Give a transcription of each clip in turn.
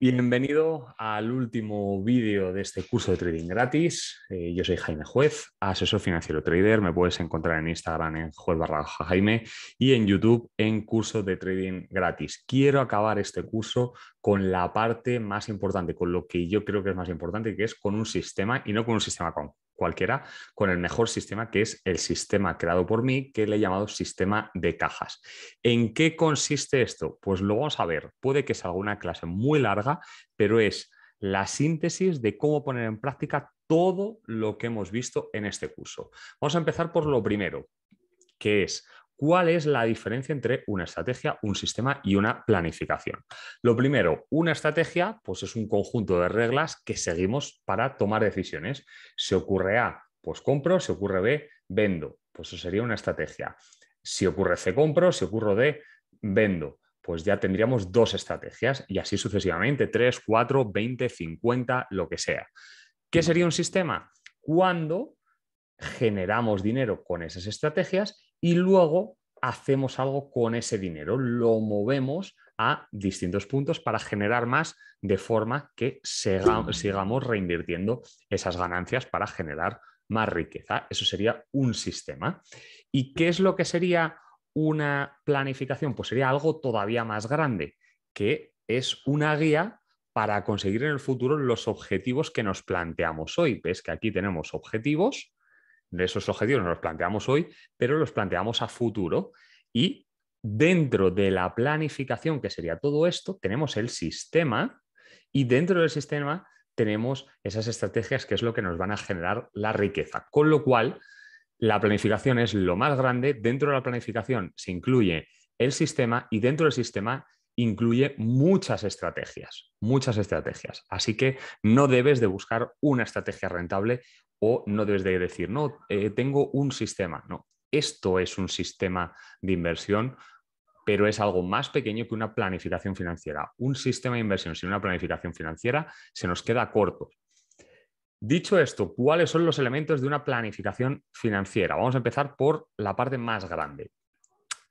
Bienvenido al último vídeo de este curso de trading gratis. Eh, yo soy Jaime Juez, asesor financiero trader. Me puedes encontrar en Instagram en juez Jaime y en YouTube en curso de trading gratis. Quiero acabar este curso con la parte más importante, con lo que yo creo que es más importante, que es con un sistema y no con un sistema con cualquiera, con el mejor sistema que es el sistema creado por mí, que le he llamado sistema de cajas. ¿En qué consiste esto? Pues lo vamos a ver. Puede que sea una clase muy larga, pero es la síntesis de cómo poner en práctica todo lo que hemos visto en este curso. Vamos a empezar por lo primero, que es ¿Cuál es la diferencia entre una estrategia, un sistema y una planificación? Lo primero, una estrategia pues es un conjunto de reglas que seguimos para tomar decisiones. Se ocurre A, pues compro, se ocurre B, vendo. Pues eso sería una estrategia. Si ocurre C, compro, si ocurre D, vendo. Pues ya tendríamos dos estrategias y así sucesivamente, 3, 4, 20, 50, lo que sea. ¿Qué sería un sistema? Cuando generamos dinero con esas estrategias y luego hacemos algo con ese dinero, lo movemos a distintos puntos para generar más de forma que sigamos reinvirtiendo esas ganancias para generar más riqueza. Eso sería un sistema. ¿Y qué es lo que sería una planificación? Pues sería algo todavía más grande, que es una guía para conseguir en el futuro los objetivos que nos planteamos hoy. Ves que aquí tenemos objetivos de esos objetivos no los planteamos hoy, pero los planteamos a futuro y dentro de la planificación, que sería todo esto, tenemos el sistema y dentro del sistema tenemos esas estrategias que es lo que nos van a generar la riqueza. Con lo cual, la planificación es lo más grande. Dentro de la planificación se incluye el sistema y dentro del sistema incluye muchas estrategias, muchas estrategias. Así que no debes de buscar una estrategia rentable o no debes de decir, no, eh, tengo un sistema. No, esto es un sistema de inversión, pero es algo más pequeño que una planificación financiera. Un sistema de inversión sin una planificación financiera se nos queda corto. Dicho esto, ¿cuáles son los elementos de una planificación financiera? Vamos a empezar por la parte más grande.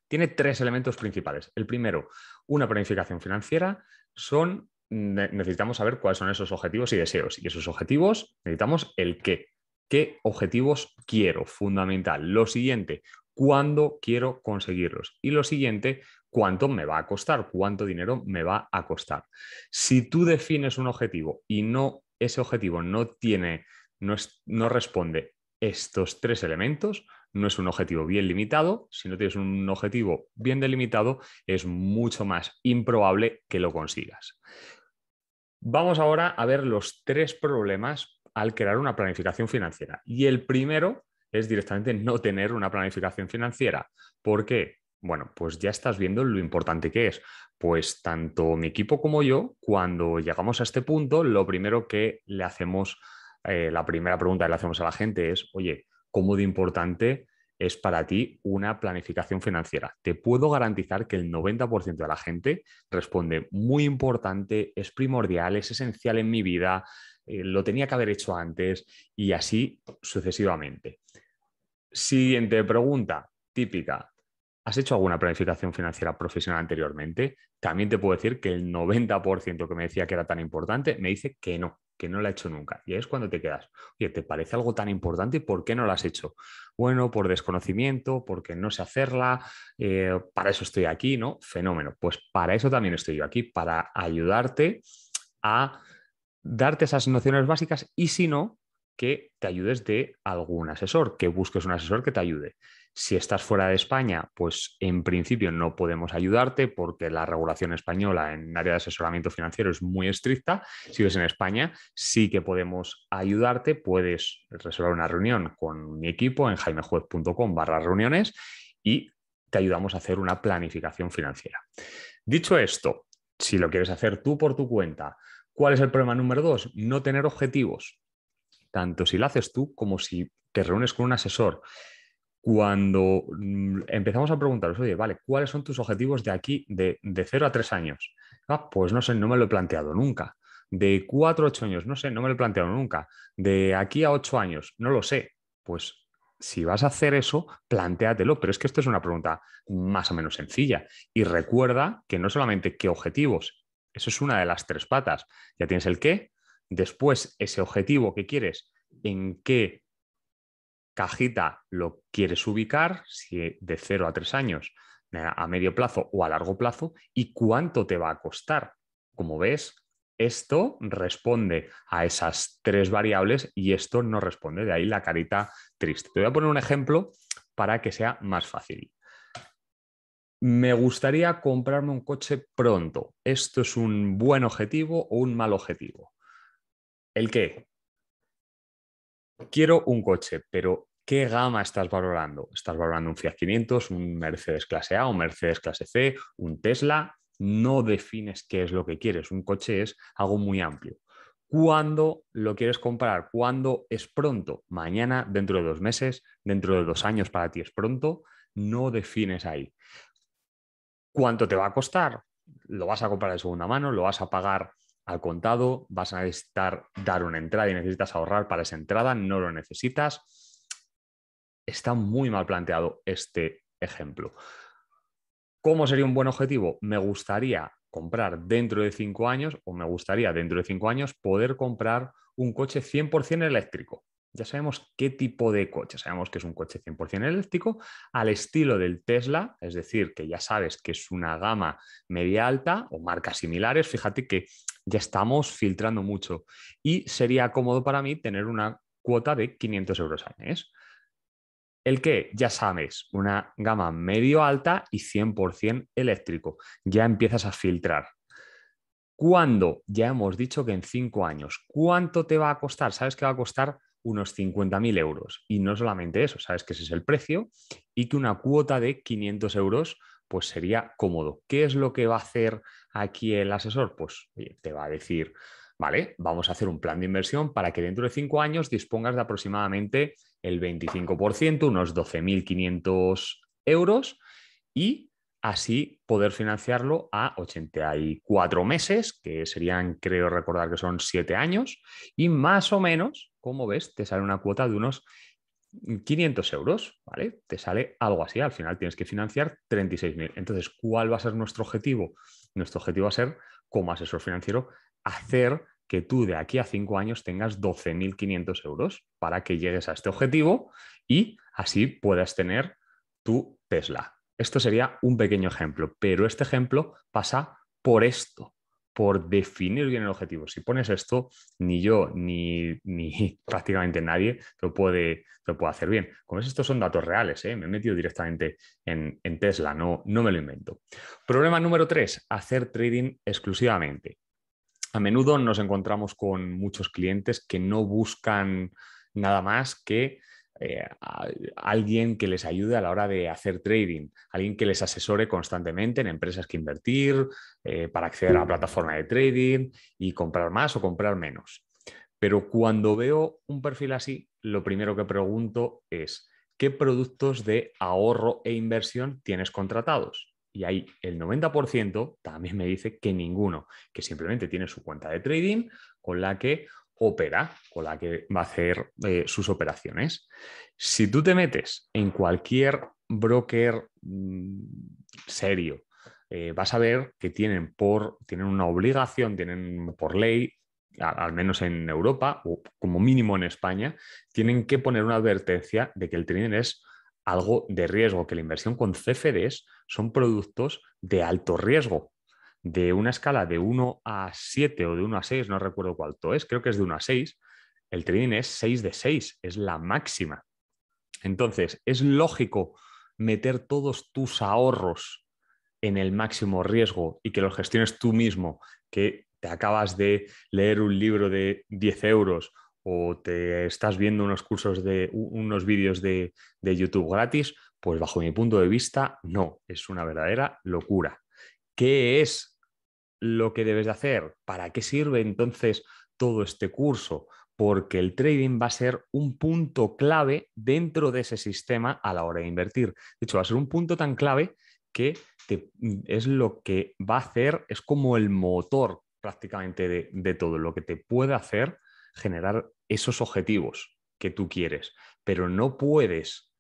Tiene tres elementos principales. El primero, una planificación financiera son necesitamos saber cuáles son esos objetivos y deseos. Y esos objetivos necesitamos el qué qué objetivos quiero, fundamental. Lo siguiente, cuándo quiero conseguirlos. Y lo siguiente, cuánto me va a costar, cuánto dinero me va a costar. Si tú defines un objetivo y no ese objetivo no tiene, no, no responde estos tres elementos, no es un objetivo bien limitado. Si no tienes un objetivo bien delimitado, es mucho más improbable que lo consigas. Vamos ahora a ver los tres problemas al crear una planificación financiera. Y el primero es directamente no tener una planificación financiera. ...porque... Bueno, pues ya estás viendo lo importante que es. Pues tanto mi equipo como yo, cuando llegamos a este punto, lo primero que le hacemos, eh, la primera pregunta que le hacemos a la gente es, oye, ¿cómo de importante es para ti una planificación financiera? Te puedo garantizar que el 90% de la gente responde, muy importante, es primordial, es esencial en mi vida, eh, lo tenía que haber hecho antes y así sucesivamente. Siguiente pregunta, típica. ¿Has hecho alguna planificación financiera profesional anteriormente? También te puedo decir que el 90% que me decía que era tan importante me dice que no, que no la he hecho nunca. Y es cuando te quedas, oye, ¿te parece algo tan importante y por qué no lo has hecho? Bueno, por desconocimiento, porque no sé hacerla, eh, para eso estoy aquí, ¿no? Fenómeno. Pues para eso también estoy yo aquí, para ayudarte a darte esas nociones básicas y si no, que te ayudes de algún asesor, que busques un asesor que te ayude. Si estás fuera de España, pues en principio no podemos ayudarte porque la regulación española en área de asesoramiento financiero es muy estricta. Si ves en España, sí que podemos ayudarte. Puedes reservar una reunión con mi equipo en jaimejuez.com barra reuniones y te ayudamos a hacer una planificación financiera. Dicho esto, si lo quieres hacer tú por tu cuenta, ¿Cuál es el problema número dos? No tener objetivos, tanto si lo haces tú como si te reúnes con un asesor. Cuando mm, empezamos a preguntaros, oye, vale, ¿cuáles son tus objetivos de aquí, de, de 0 a 3 años? Ah, pues no sé, no me lo he planteado nunca. De 4 a 8 años, no sé, no me lo he planteado nunca. De aquí a 8 años, no lo sé. Pues si vas a hacer eso, plantéatelo. Pero es que esto es una pregunta más o menos sencilla. Y recuerda que no solamente qué objetivos, eso es una de las tres patas. Ya tienes el qué, después ese objetivo que quieres, en qué cajita lo quieres ubicar, si de 0 a 3 años, a medio plazo o a largo plazo, y cuánto te va a costar. Como ves, esto responde a esas tres variables y esto no responde, de ahí la carita triste. Te voy a poner un ejemplo para que sea más fácil. Me gustaría comprarme un coche pronto. ¿Esto es un buen objetivo o un mal objetivo? ¿El qué? Quiero un coche, pero ¿qué gama estás valorando? ¿Estás valorando un Fiat 500, un Mercedes clase A, un Mercedes clase C, un Tesla? No defines qué es lo que quieres. Un coche es algo muy amplio. ¿Cuándo lo quieres comprar? ¿Cuándo es pronto? Mañana, dentro de dos meses, dentro de dos años para ti es pronto. No defines ahí. ¿Cuánto te va a costar? Lo vas a comprar de segunda mano, lo vas a pagar al contado, vas a necesitar dar una entrada y necesitas ahorrar para esa entrada, no lo necesitas. Está muy mal planteado este ejemplo. ¿Cómo sería un buen objetivo? Me gustaría comprar dentro de cinco años, o me gustaría dentro de cinco años poder comprar un coche 100% eléctrico ya sabemos qué tipo de coche. Sabemos que es un coche 100% eléctrico, al estilo del Tesla, es decir, que ya sabes que es una gama media alta o marcas similares. Fíjate que ya estamos filtrando mucho y sería cómodo para mí tener una cuota de 500 euros al mes. El que, ya sabes, una gama medio alta y 100% eléctrico. Ya empiezas a filtrar. ¿Cuándo? Ya hemos dicho que en cinco años. ¿Cuánto te va a costar? Sabes que va a costar unos 50.000 euros. Y no solamente eso, sabes que ese es el precio y que una cuota de 500 euros pues sería cómodo. ¿Qué es lo que va a hacer aquí el asesor? Pues te va a decir, vale, vamos a hacer un plan de inversión para que dentro de cinco años dispongas de aproximadamente el 25%, unos 12.500 euros, y así poder financiarlo a 84 meses, que serían, creo recordar que son 7 años, y más o menos, como ves, te sale una cuota de unos 500 euros, ¿vale? Te sale algo así, al final tienes que financiar 36.000. Entonces, ¿cuál va a ser nuestro objetivo? Nuestro objetivo va a ser, como asesor financiero, hacer que tú de aquí a 5 años tengas 12.500 euros para que llegues a este objetivo y así puedas tener tu Tesla, esto sería un pequeño ejemplo, pero este ejemplo pasa por esto, por definir bien el objetivo. Si pones esto, ni yo, ni, prácticamente nadie lo puede, lo puede hacer bien. Como es, estos son datos reales, ¿eh? me he metido directamente en, Tesla, no, no me lo invento. Problema número tres, hacer trading exclusivamente. A menudo nos encontramos con muchos clientes que no buscan nada más que eh, alguien que les ayude a la hora de hacer trading, alguien que les asesore constantemente en empresas que invertir, eh, para acceder a la plataforma de trading y comprar más o comprar menos. Pero cuando veo un perfil así, lo primero que pregunto es, ¿qué productos de ahorro e inversión tienes contratados? y ahí el 90% también me dice que ninguno, que simplemente tiene su cuenta de trading con la que Opera con la que va a hacer eh, sus operaciones. Si tú te metes en cualquier broker mm, serio, eh, vas a ver que tienen, por, tienen una obligación, tienen por ley, al menos en Europa o como mínimo en España, tienen que poner una advertencia de que el trading es algo de riesgo, que la inversión con CFDs son productos de alto riesgo, de una escala de 1 a 7 o de 1 a 6, no recuerdo cuánto es, creo que es de 1 a 6, el trading es 6 de 6, es la máxima. Entonces, es lógico meter todos tus ahorros en el máximo riesgo y que los gestiones tú mismo, que te acabas de leer un libro de 10 euros o te estás viendo unos cursos de unos vídeos de, de YouTube gratis, pues bajo mi punto de vista, no, es una verdadera locura. ¿Qué es lo que debes de hacer, para qué sirve entonces todo este curso, porque el trading va a ser un punto clave dentro de ese sistema a la hora de invertir. De hecho, va a ser un punto tan clave que es lo que va a hacer, es como el motor prácticamente de, de todo, lo que te puede hacer generar esos objetivos que tú quieres, pero no puedes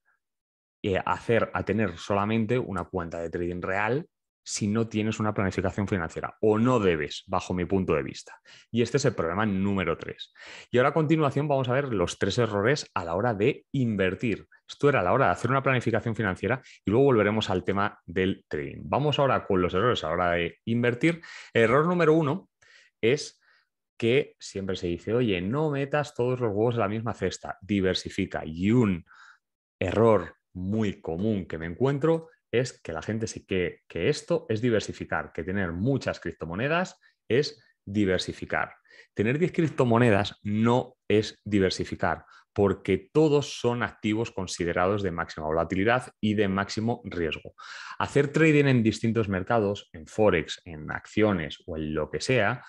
eh, hacer a tener solamente una cuenta de trading real si no tienes una planificación financiera o no debes, bajo mi punto de vista. Y este es el problema número tres. Y ahora a continuación vamos a ver los tres errores a la hora de invertir. Esto era a la hora de hacer una planificación financiera y luego volveremos al tema del trading. Vamos ahora con los errores a la hora de invertir. Error número uno es que siempre se dice, oye, no metas todos los huevos en la misma cesta, diversifica. Y un error muy común que me encuentro es que la gente se que, que esto es diversificar, que tener muchas criptomonedas es diversificar. Tener 10 criptomonedas no es diversificar, porque todos son activos considerados de máxima volatilidad y de máximo riesgo. Hacer trading en distintos mercados, en forex, en acciones o en lo que sea,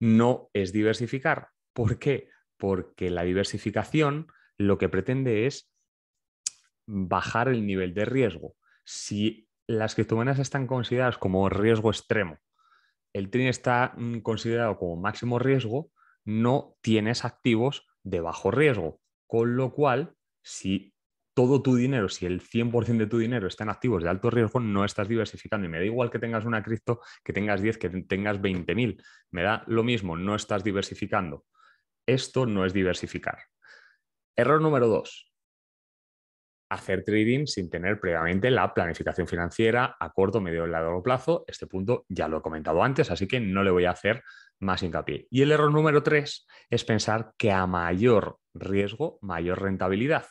no es diversificar. ¿Por qué? Porque la diversificación lo que pretende es bajar el nivel de riesgo si las criptomonedas están consideradas como riesgo extremo, el TRIN está mm, considerado como máximo riesgo, no tienes activos de bajo riesgo. Con lo cual, si todo tu dinero, si el 100% de tu dinero está en activos de alto riesgo, no estás diversificando. Y me da igual que tengas una cripto, que tengas 10, que tengas 20.000. Me da lo mismo, no estás diversificando. Esto no es diversificar. Error número dos, hacer trading sin tener previamente la planificación financiera a corto, medio y largo plazo. Este punto ya lo he comentado antes, así que no le voy a hacer más hincapié. Y el error número tres es pensar que a mayor riesgo, mayor rentabilidad.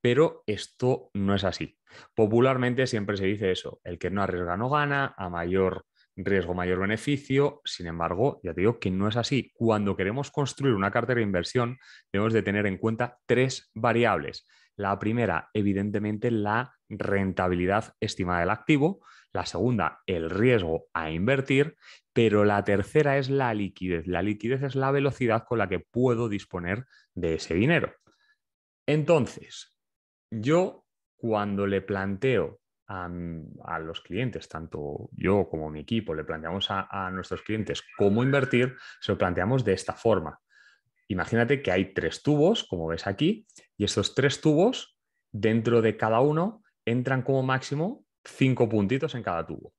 Pero esto no es así. Popularmente siempre se dice eso, el que no arriesga no gana, a mayor riesgo, mayor beneficio. Sin embargo, ya te digo que no es así. Cuando queremos construir una cartera de inversión, debemos de tener en cuenta tres variables la primera, evidentemente, la rentabilidad estimada del activo. La segunda, el riesgo a invertir. Pero la tercera es la liquidez. La liquidez es la velocidad con la que puedo disponer de ese dinero. Entonces, yo cuando le planteo a, mm, los clientes, tanto yo como mi equipo, le planteamos a, nuestros clientes cómo invertir, se lo planteamos de esta forma. Imagínate que hay tres tubos, como ves aquí, y estos tres tubos, dentro de cada uno, entran como máximo cinco puntitos en cada tubo.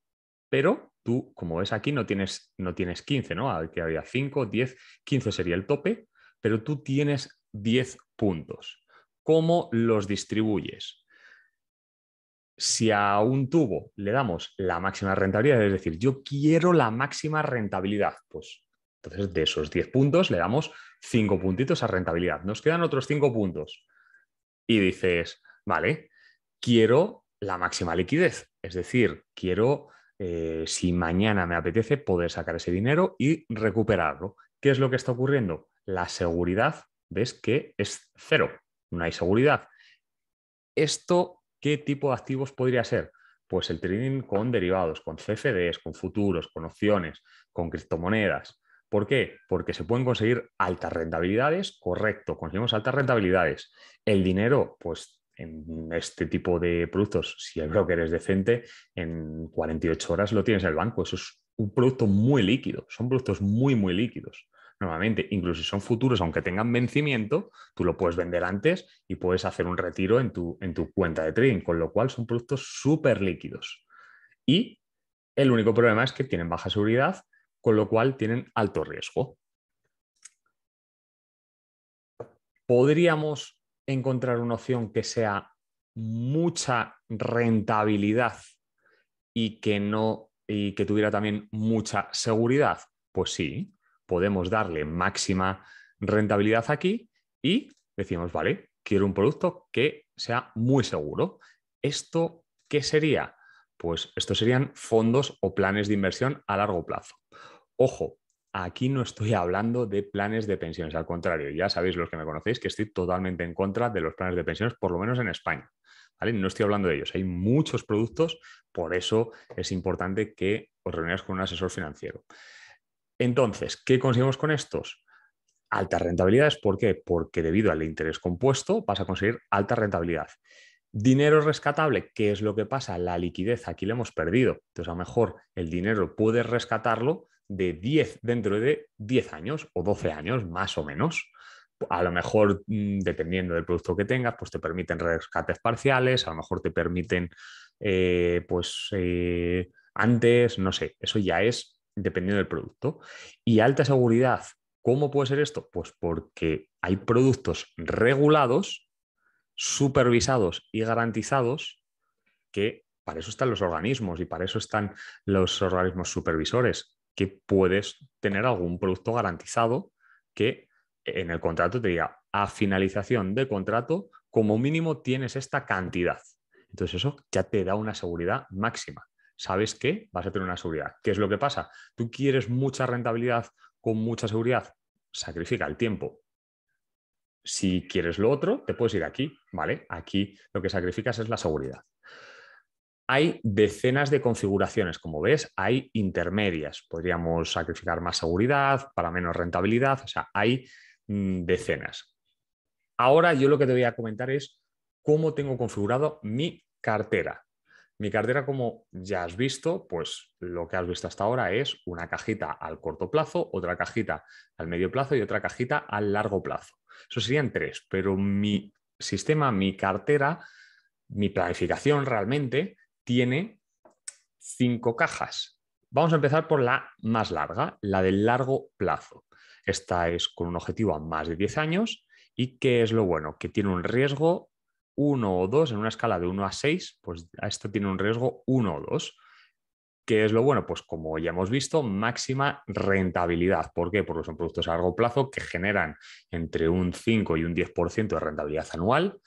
Pero tú, como ves aquí, no tienes, no 15, ¿no? Que había 5, 10, 15 sería el tope, pero tú tienes 10 puntos. ¿Cómo los distribuyes? Si a un tubo le damos la máxima rentabilidad, es decir, yo quiero la máxima rentabilidad, pues entonces de esos 10 puntos le damos cinco puntitos a rentabilidad. Nos quedan otros cinco puntos y dices, vale, quiero la máxima liquidez. Es decir, quiero, eh, si mañana me apetece, poder sacar ese dinero y recuperarlo. ¿Qué es lo que está ocurriendo? La seguridad, ves que es cero, no hay seguridad. ¿Esto qué tipo de activos podría ser? Pues el trading con derivados, con CFDs, con futuros, con opciones, con criptomonedas. ¿Por qué? Porque se pueden conseguir altas rentabilidades, correcto, conseguimos altas rentabilidades. El dinero, pues en este tipo de productos, si el broker es decente, en 48 horas lo tienes en el banco. Eso es un producto muy líquido, son productos muy, muy líquidos. Normalmente, incluso si son futuros, aunque tengan vencimiento, tú lo puedes vender antes y puedes hacer un retiro en tu, en tu cuenta de trading, con lo cual son productos súper líquidos. Y el único problema es que tienen baja seguridad con lo cual tienen alto riesgo. ¿Podríamos encontrar una opción que sea mucha rentabilidad y que no y que tuviera también mucha seguridad? Pues sí, podemos darle máxima rentabilidad aquí y decimos, vale, quiero un producto que sea muy seguro. ¿Esto qué sería? Pues estos serían fondos o planes de inversión a largo plazo. Ojo, aquí no estoy hablando de planes de pensiones, al contrario, ya sabéis los que me conocéis que estoy totalmente en contra de los planes de pensiones, por lo menos en España. No estoy hablando de ellos, hay muchos productos, por eso es importante que os reunáis con un asesor financiero. Entonces, ¿qué conseguimos con estos? Alta rentabilidad, ¿por qué? Porque debido al interés compuesto vas a conseguir alta rentabilidad. Dinero rescatable, ¿qué es lo que pasa? La liquidez, aquí la hemos perdido. Entonces, a lo mejor el dinero puedes rescatarlo, de 10 dentro de 10 años o 12 años, más o menos. A lo mejor, mm, dependiendo del producto que tengas, pues te permiten rescates parciales, a lo mejor te permiten, eh, pues, eh, antes, no sé, eso ya es dependiendo del producto. Y alta seguridad, ¿cómo puede ser esto? Pues porque hay productos regulados, supervisados y garantizados que para eso están los organismos y para eso están los organismos supervisores que puedes tener algún producto garantizado que en el contrato te diga, a finalización de contrato, como mínimo tienes esta cantidad. Entonces eso ya te da una seguridad máxima. Sabes qué? vas a tener una seguridad. ¿Qué es lo que pasa? Tú quieres mucha rentabilidad con mucha seguridad. Sacrifica el tiempo. Si quieres lo otro, te puedes ir aquí, ¿vale? Aquí lo que sacrificas es la seguridad. Hay decenas de configuraciones, como ves, hay intermedias. Podríamos sacrificar más seguridad para menos rentabilidad, o sea, hay mm, decenas. Ahora yo lo que te voy a comentar es cómo tengo configurado mi cartera. Mi cartera, como ya has visto, pues lo que has visto hasta ahora es una cajita al corto plazo, otra cajita al medio plazo y otra cajita al largo plazo. Eso serían tres, pero mi sistema, mi cartera, mi planificación realmente tiene cinco cajas. Vamos a empezar por la más larga, la del largo plazo. Esta es con un objetivo a más de 10 años y ¿qué es lo bueno? Que tiene un riesgo 1 o 2 en una escala de 1 a 6, pues esta tiene un riesgo 1 o 2. ¿Qué es lo bueno? Pues como ya hemos visto, máxima rentabilidad. ¿Por qué? Porque son productos a largo plazo que generan entre un 5 y un 10% de rentabilidad anual.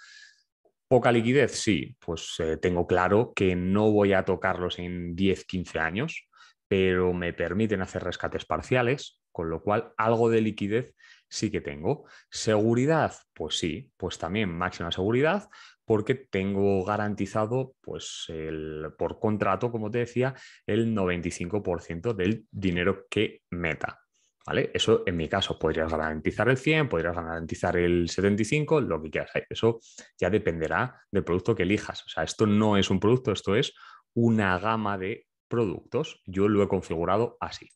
Poca liquidez, sí, pues eh, tengo claro que no voy a tocarlos en 10, 15 años, pero me permiten hacer rescates parciales, con lo cual algo de liquidez sí que tengo. Seguridad, pues sí, pues también máxima seguridad, porque tengo garantizado, pues el, por contrato, como te decía, el 95% del dinero que meta. Eso en mi caso podrías garantizar el 100, podrías garantizar el 75, lo que quieras. Eso ya dependerá del producto que elijas. O sea, esto no es un producto, esto es una gama de productos. Yo lo he configurado así.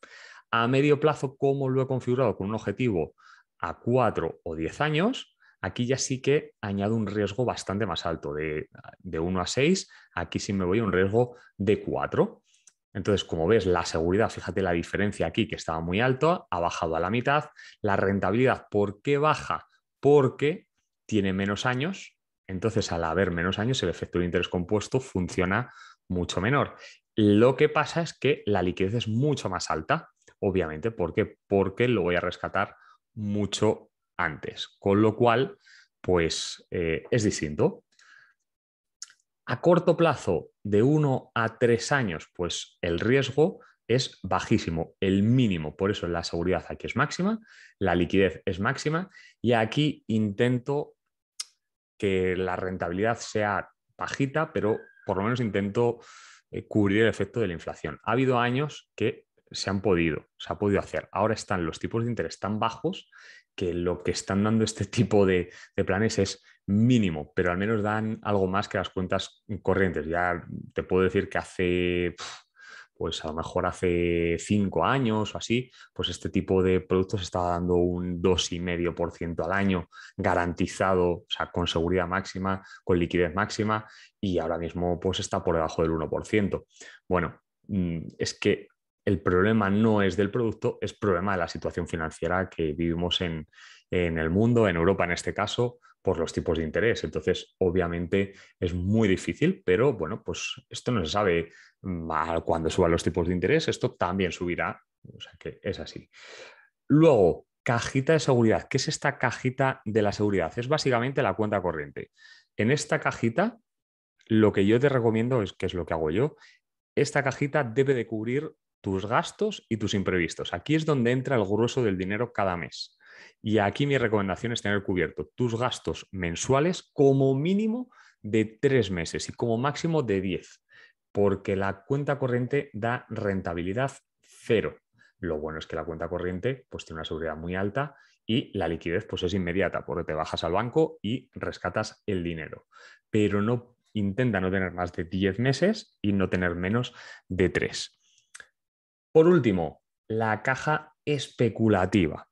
A medio plazo, ¿cómo lo he configurado? Con un objetivo a 4 o 10 años. Aquí ya sí que añado un riesgo bastante más alto, de, de 1 a 6. Aquí sí me voy a un riesgo de 4. Entonces, como ves, la seguridad, fíjate la diferencia aquí, que estaba muy alto, ha bajado a la mitad. La rentabilidad, ¿por qué baja? Porque tiene menos años. Entonces, al haber menos años, el efecto de interés compuesto funciona mucho menor. Lo que pasa es que la liquidez es mucho más alta, obviamente, ¿por qué? Porque lo voy a rescatar mucho antes. Con lo cual, pues eh, es distinto. A corto plazo, de uno a tres años, pues el riesgo es bajísimo, el mínimo. Por eso la seguridad aquí es máxima, la liquidez es máxima y aquí intento que la rentabilidad sea bajita, pero por lo menos intento eh, cubrir el efecto de la inflación. Ha habido años que se han podido, se ha podido hacer. Ahora están los tipos de interés tan bajos que lo que están dando este tipo de planes es mínimo, pero al menos dan algo más que las cuentas corrientes. Ya te puedo decir que hace, pues a lo mejor hace cinco años o así, pues este tipo de productos estaba dando un 2,5% al año garantizado, o sea, con seguridad máxima, con liquidez máxima, y ahora mismo pues está por debajo del 1%. Bueno, mm, es que el problema no es del producto, es problema de la situación financiera que vivimos en el mundo, en Europa en este caso, por los tipos de interés. Entonces, obviamente es muy difícil, pero bueno, pues esto no se sabe mm, cuando suban los tipos de interés, esto también subirá, o sea que es así. Luego, cajita de seguridad. ¿Qué es esta cajita de la seguridad? Es básicamente la cuenta corriente. En esta cajita, lo que yo te recomiendo es que es lo que hago yo. Esta cajita debe de cubrir tus gastos y tus imprevistos. Aquí es donde entra el grueso del dinero cada mes. Y aquí mi recomendación es tener cubierto tus gastos mensuales como mínimo de tres meses y como máximo de diez, porque la cuenta corriente da rentabilidad cero. Lo bueno es que la cuenta corriente pues, tiene una seguridad muy alta y la liquidez pues, es inmediata, porque te bajas al banco y rescatas el dinero. Pero no intenta no tener más de 10 meses y no tener menos de tres. Por último, la caja especulativa.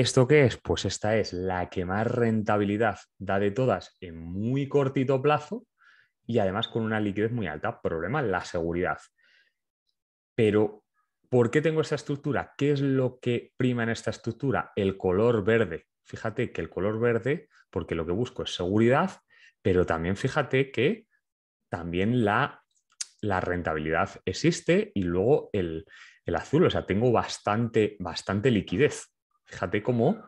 ¿Esto qué es? Pues esta es la que más rentabilidad da de todas en muy cortito plazo y además con una liquidez muy alta. Problema, la seguridad. Pero, ¿por qué tengo esta estructura? ¿Qué es lo que prima en esta estructura? El color verde. Fíjate que el color verde, porque lo que busco es seguridad, pero también fíjate que también la, rentabilidad existe y luego el, el azul, o sea, tengo bastante, bastante liquidez. Fíjate cómo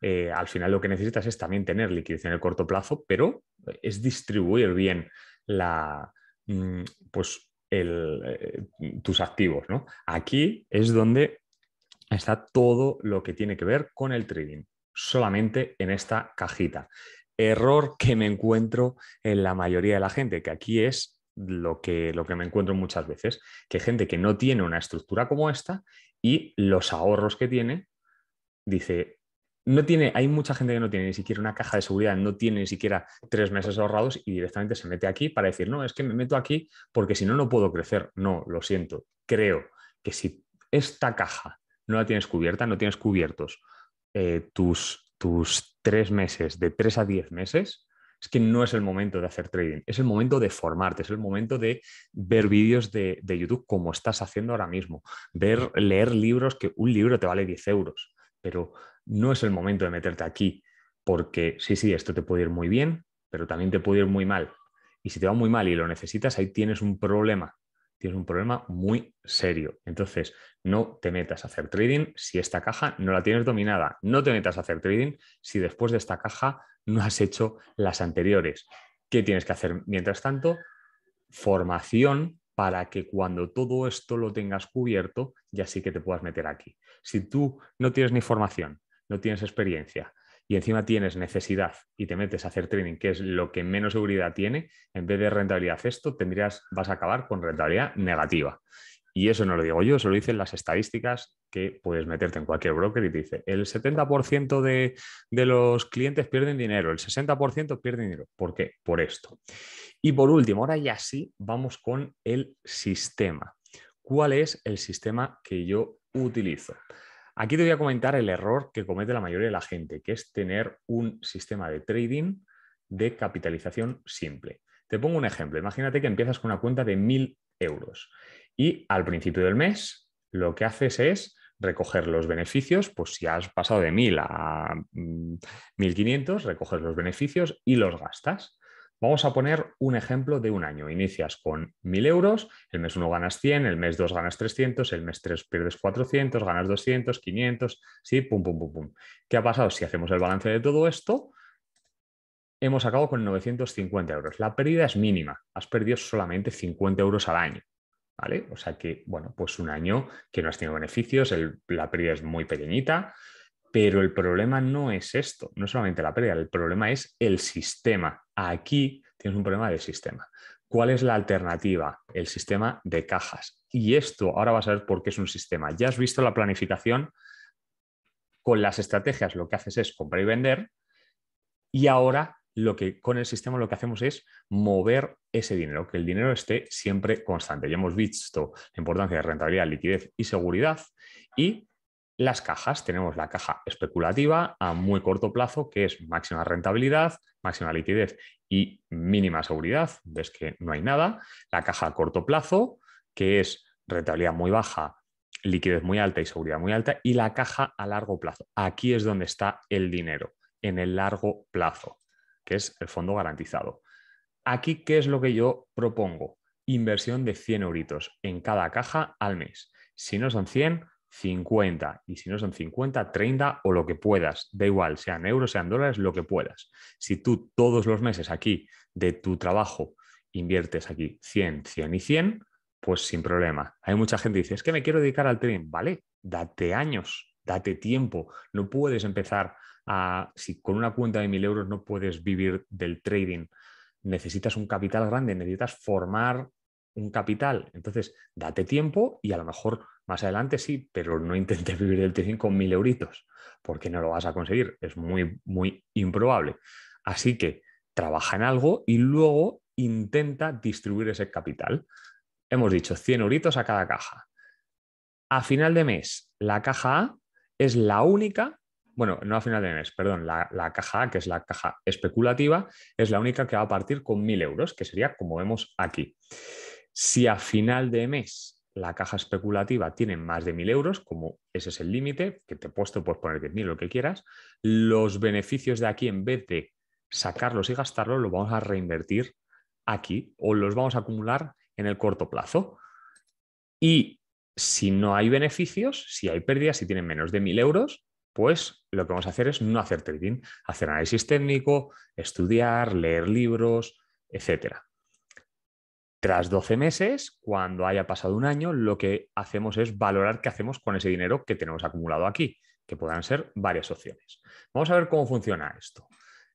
eh, al final lo que necesitas es también tener liquidez en el corto plazo, pero es distribuir bien la, mm, pues eh, tus activos. Aquí es donde está todo lo que tiene que ver con el trading, solamente en esta cajita. Error que me encuentro en la mayoría de la gente, que aquí es lo que, lo que me encuentro muchas veces, que gente que no tiene una estructura como esta y los ahorros que tiene dice, no tiene, hay mucha gente que no tiene ni siquiera una caja de seguridad, no tiene ni siquiera tres meses ahorrados y directamente se mete aquí para decir, no, es que me meto aquí porque si no, no puedo crecer. No, lo siento, creo que si esta caja no la tienes cubierta, no tienes cubiertos eh, tus, tus tres meses, de tres a diez meses, es que no es el momento de hacer trading, es el momento de formarte, es el momento de ver vídeos de, de, YouTube como estás haciendo ahora mismo, ver, leer libros que un libro te vale 10 euros pero no es el momento de meterte aquí, porque sí, sí, esto te puede ir muy bien, pero también te puede ir muy mal. Y si te va muy mal y lo necesitas, ahí tienes un problema, tienes un problema muy serio. Entonces, no te metas a hacer trading si esta caja no la tienes dominada, no te metas a hacer trading si después de esta caja no has hecho las anteriores. ¿Qué tienes que hacer mientras tanto? Formación para que cuando todo esto lo tengas cubierto, ya sí que te puedas meter aquí. Si tú no tienes ni formación, no tienes experiencia y encima tienes necesidad y te metes a hacer training, que es lo que menos seguridad tiene, en vez de rentabilidad esto, tendrías, vas a acabar con rentabilidad negativa. Y eso no lo digo yo, se lo dicen las estadísticas que puedes meterte en cualquier broker y te dice, el 70% de, los clientes pierden dinero, el 60% pierden dinero. ¿Por qué? Por esto. Y por último, ahora ya sí, vamos con el sistema. ¿Cuál es el sistema que yo utilizo? Aquí te voy a comentar el error que comete la mayoría de la gente, que es tener un sistema de trading de capitalización simple. Te pongo un ejemplo. Imagínate que empiezas con una cuenta de 1.000 euros y al principio del mes, lo que haces es recoger los beneficios, pues si has pasado de 1000 a 1500, mm, recoges los beneficios y los gastas. Vamos a poner un ejemplo de un año. Inicias con 1000 euros, el mes 1 ganas 100, el mes 2 ganas 300, el mes 3 pierdes 400, ganas 200, 500, sí, pum, pum, pum, pum. ¿Qué ha pasado? Si hacemos el balance de todo esto, hemos acabado con 950 euros. La pérdida es mínima, has perdido solamente 50 euros al año. O sea que, bueno, pues un año que no has tenido beneficios, la pérdida es muy pequeñita, pero el problema no es esto, no solamente la pérdida, el problema es el sistema. Aquí tienes un problema del sistema. ¿Cuál es la alternativa? El sistema de cajas. Y esto ahora vas a ver por qué es un sistema. Ya has visto la planificación. Con las estrategias lo que haces es comprar y vender. Y ahora lo que con el sistema lo que hacemos es mover ese dinero, que el dinero esté siempre constante. Ya hemos visto la importancia de rentabilidad, liquidez y seguridad y las cajas, tenemos la caja especulativa a muy corto plazo, que es máxima rentabilidad, máxima liquidez y mínima seguridad, ves que no hay nada. La caja a corto plazo, que es rentabilidad muy baja, liquidez muy alta y seguridad muy alta. Y la caja a largo plazo, aquí es donde está el dinero, en el largo plazo que es el fondo garantizado. Aquí, ¿qué es lo que yo propongo? Inversión de 100 euritos en cada caja al mes. Si no son 100, 50. Y si no son 50, 30 o lo que puedas. Da igual, sean euros, sean dólares, lo que puedas. Si tú todos los meses aquí de tu trabajo inviertes aquí 100, 100 y 100, pues sin problema. Hay mucha gente que dice, es que me quiero dedicar al tren. Vale, date años, date tiempo. No puedes empezar si con una cuenta de mil euros no puedes vivir del trading, necesitas un capital grande, necesitas formar un capital. Entonces, date tiempo y a lo mejor más adelante sí, pero no intentes vivir del trading con mil euritos, porque no lo vas a conseguir. Es muy, muy improbable. Así que trabaja en algo y luego intenta distribuir ese capital. Hemos dicho 100 euritos a cada caja. A final de mes, la caja A es la única bueno, no a final de mes, perdón, la, caja A, que es la caja especulativa, es la única que va a partir con 1.000 euros, que sería como vemos aquí. Si a final de mes la caja especulativa tiene más de 1.000 euros, como ese es el límite, que te he puesto, puedes poner 10.000, lo que quieras, los beneficios de aquí, en vez de sacarlos y gastarlos, los vamos a reinvertir aquí o los vamos a acumular en el corto plazo. Y si no hay beneficios, si hay pérdidas, si tienen menos de 1.000 euros, pues lo que vamos a hacer es no hacer trading, hacer análisis técnico, estudiar, leer libros, etc. Tras 12 meses, cuando haya pasado un año, lo que hacemos es valorar qué hacemos con ese dinero que tenemos acumulado aquí, que puedan ser varias opciones. Vamos a ver cómo funciona esto.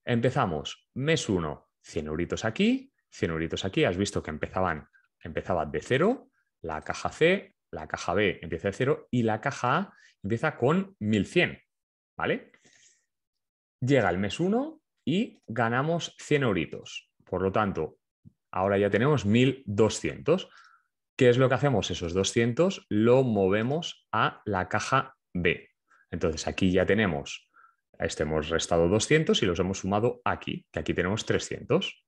Empezamos mes 1, 100 euritos aquí, 100 euritos aquí. Has visto que empezaban, empezaba de cero, la caja C, la caja B empieza de cero y la caja A empieza con 1100. ¿vale? Llega el mes 1 y ganamos 100 euritos. Por lo tanto, ahora ya tenemos 1200. ¿Qué es lo que hacemos? Esos 200 lo movemos a la caja B. Entonces aquí ya tenemos, este hemos restado 200 y los hemos sumado aquí, que aquí tenemos 300.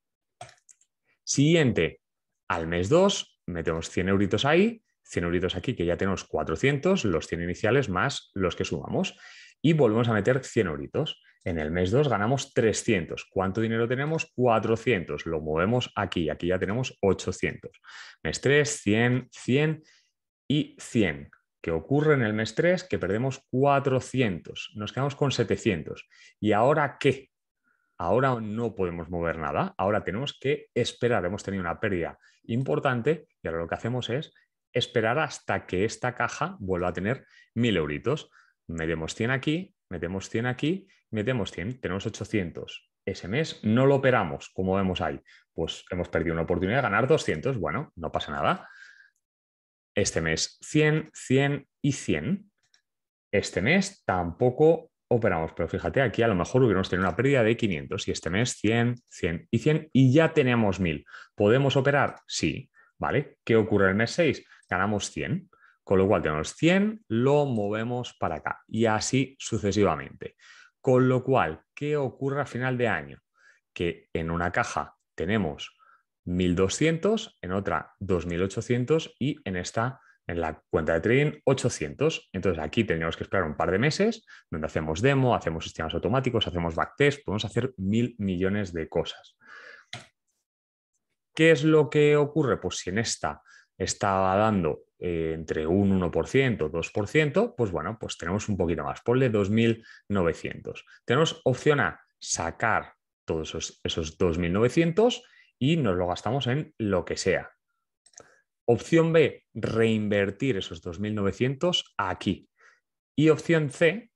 Siguiente, al mes 2 metemos 100 euritos ahí, 100 euritos aquí, que ya tenemos 400, los 100 iniciales más los que sumamos y volvemos a meter 100 euritos. En el mes 2 ganamos 300. ¿Cuánto dinero tenemos? 400. Lo movemos aquí. Aquí ya tenemos 800. Mes 3, 100, 100 y 100. ¿Qué ocurre en el mes 3? Que perdemos 400. Nos quedamos con 700. ¿Y ahora qué? Ahora no podemos mover nada. Ahora tenemos que esperar. Hemos tenido una pérdida importante y ahora lo que hacemos es esperar hasta que esta caja vuelva a tener 1000 euritos metemos 100 aquí, metemos 100 aquí, metemos 100, tenemos 800. Ese mes no lo operamos, como vemos ahí. Pues hemos perdido una oportunidad de ganar 200, bueno, no pasa nada. Este mes 100, 100 y 100. Este mes tampoco operamos, pero fíjate, aquí a lo mejor hubiéramos tenido una pérdida de 500 y este mes 100, 100 y 100 y ya tenemos 1000. ¿Podemos operar? Sí, ¿vale? ¿Qué ocurre el mes 6? Ganamos 100, con lo cual tenemos 100, lo movemos para acá y así sucesivamente. Con lo cual, ¿qué ocurre a final de año? Que en una caja tenemos 1200, en otra 2800 y en esta, en la cuenta de trading, 800. Entonces aquí tenemos que esperar un par de meses donde hacemos demo, hacemos sistemas automáticos, hacemos backtest, podemos hacer mil millones de cosas. ¿Qué es lo que ocurre? Pues si en esta estaba dando eh, entre un 1%, 2%, pues bueno, pues tenemos un poquito más, ponle 2.900. Tenemos opción A, sacar todos esos, 2.900 y nos lo gastamos en lo que sea. Opción B, reinvertir esos 2.900 aquí. Y opción C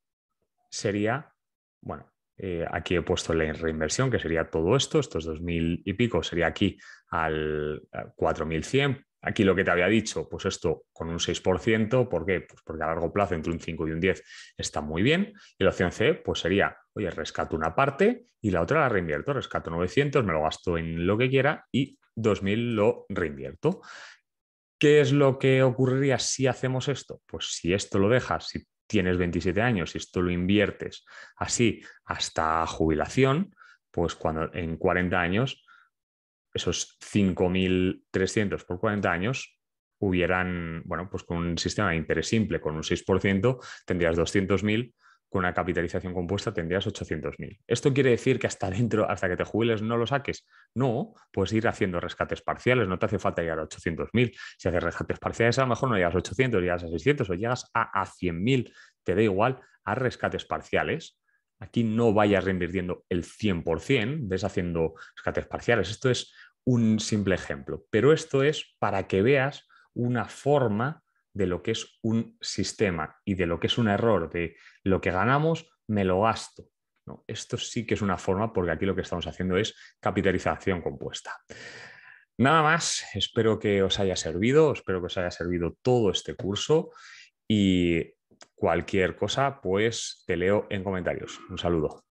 sería, bueno, eh, aquí he puesto la reinversión, que sería todo esto, estos 2.000 y pico, sería aquí al 4.100, Aquí lo que te había dicho, pues esto con un 6%, ¿por qué? Pues porque a largo plazo entre un 5 y un 10 está muy bien. Y la opción C, pues sería, oye, rescato una parte y la otra la reinvierto, rescato 900, me lo gasto en lo que quiera y 2000 lo reinvierto. ¿Qué es lo que ocurriría si hacemos esto? Pues si esto lo dejas, si tienes 27 años si esto lo inviertes así hasta jubilación, pues cuando en 40 años esos 5.300 por 40 años hubieran, bueno, pues con un sistema de interés simple, con un 6%, tendrías 200.000, con una capitalización compuesta tendrías 800.000. ¿Esto quiere decir que hasta dentro, hasta que te jubiles, no lo saques? No, puedes ir haciendo rescates parciales, no te hace falta llegar a 800.000. Si haces rescates parciales, a lo mejor no llegas a 800, llegas a 600 o llegas a, a 100.000, te da igual a rescates parciales. Aquí no vayas reinvirtiendo el 100%, ves haciendo rescates parciales. Esto es un simple ejemplo, pero esto es para que veas una forma de lo que es un sistema y de lo que es un error, de lo que ganamos, me lo gasto. esto sí que es una forma porque aquí lo que estamos haciendo es capitalización compuesta. Nada más, espero que os haya servido, espero que os haya servido todo este curso y cualquier cosa, pues te leo en comentarios. Un saludo.